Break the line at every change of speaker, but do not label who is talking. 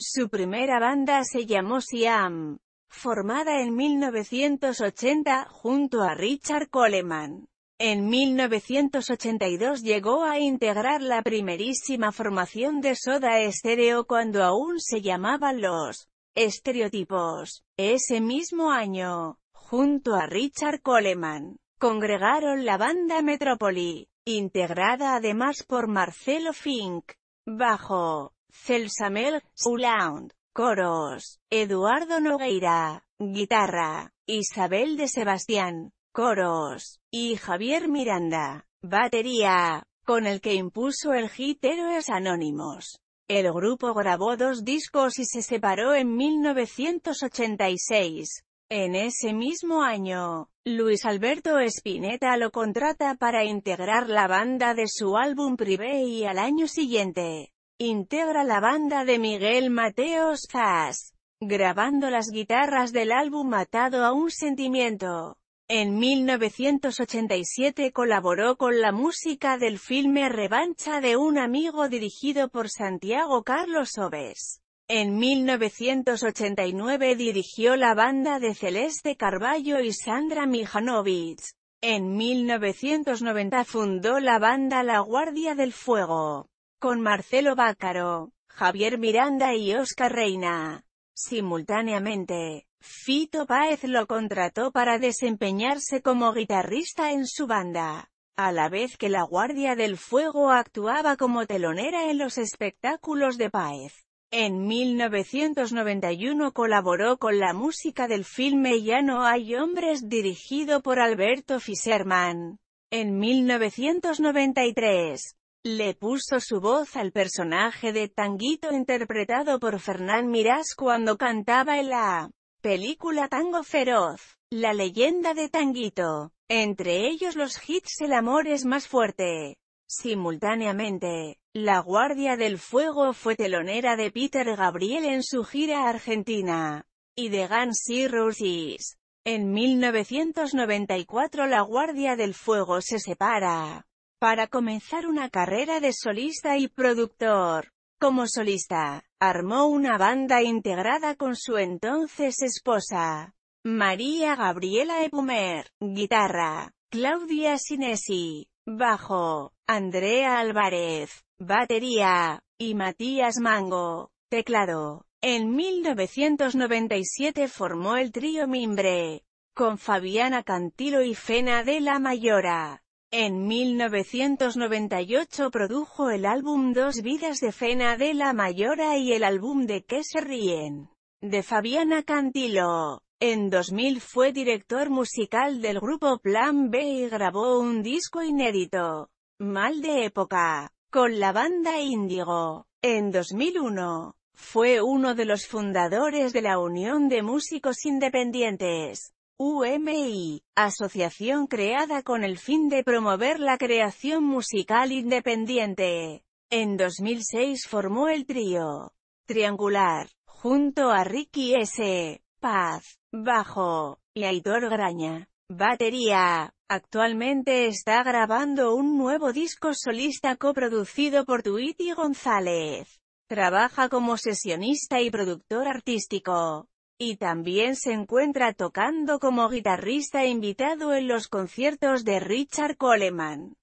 Su primera banda se llamó Siam, formada en 1980 junto a Richard Coleman. En 1982 llegó a integrar la primerísima formación de Soda Estéreo cuando aún se llamaban los estereotipos. Ese mismo año, junto a Richard Coleman, congregaron la banda Metrópoli, integrada además por Marcelo Fink, bajo, Celsamel, Sound, Coros, Eduardo Nogueira, Guitarra, Isabel de Sebastián, Coros, y Javier Miranda, Batería, con el que impuso el hit Héroes Anónimos. El grupo grabó dos discos y se separó en 1986. En ese mismo año, Luis Alberto Spinetta lo contrata para integrar la banda de su álbum Privé y al año siguiente, integra la banda de Miguel Mateos Zaz, grabando las guitarras del álbum Matado a un Sentimiento. En 1987 colaboró con la música del filme Revancha de un amigo dirigido por Santiago Carlos Oves. En 1989 dirigió la banda de Celeste Carballo y Sandra Mijanovic. En 1990 fundó la banda La Guardia del Fuego con Marcelo Bácaro, Javier Miranda y Oscar Reina. Simultáneamente, Fito Páez lo contrató para desempeñarse como guitarrista en su banda, a la vez que la Guardia del Fuego actuaba como telonera en los espectáculos de Páez. En 1991 colaboró con la música del filme Ya no hay hombres dirigido por Alberto Fisherman. En 1993, le puso su voz al personaje de Tanguito interpretado por Fernán Mirás cuando cantaba en la película Tango Feroz, la leyenda de Tanguito. Entre ellos los hits El amor es más fuerte. Simultáneamente, La Guardia del Fuego fue telonera de Peter Gabriel en su gira Argentina, y de Guns N' En 1994 La Guardia del Fuego se separa para comenzar una carrera de solista y productor. Como solista, armó una banda integrada con su entonces esposa, María Gabriela Epumer, guitarra, Claudia Sinesi, bajo, Andrea Álvarez, batería, y Matías Mango, teclado. En 1997 formó el trío Mimbre, con Fabiana Cantilo y Fena de la Mayora. En 1998 produjo el álbum Dos vidas de Fena de la Mayora y el álbum De que se ríen, de Fabiana Cantilo. En 2000 fue director musical del grupo Plan B y grabó un disco inédito, Mal de época, con la banda Índigo. En 2001, fue uno de los fundadores de la Unión de Músicos Independientes. UMI, asociación creada con el fin de promover la creación musical independiente. En 2006 formó el trío Triangular, junto a Ricky S. Paz, bajo, y Aitor Graña, batería. Actualmente está grabando un nuevo disco solista coproducido por Tuiti González. Trabaja como sesionista y productor artístico. Y también se encuentra tocando como guitarrista invitado en los conciertos de Richard Coleman.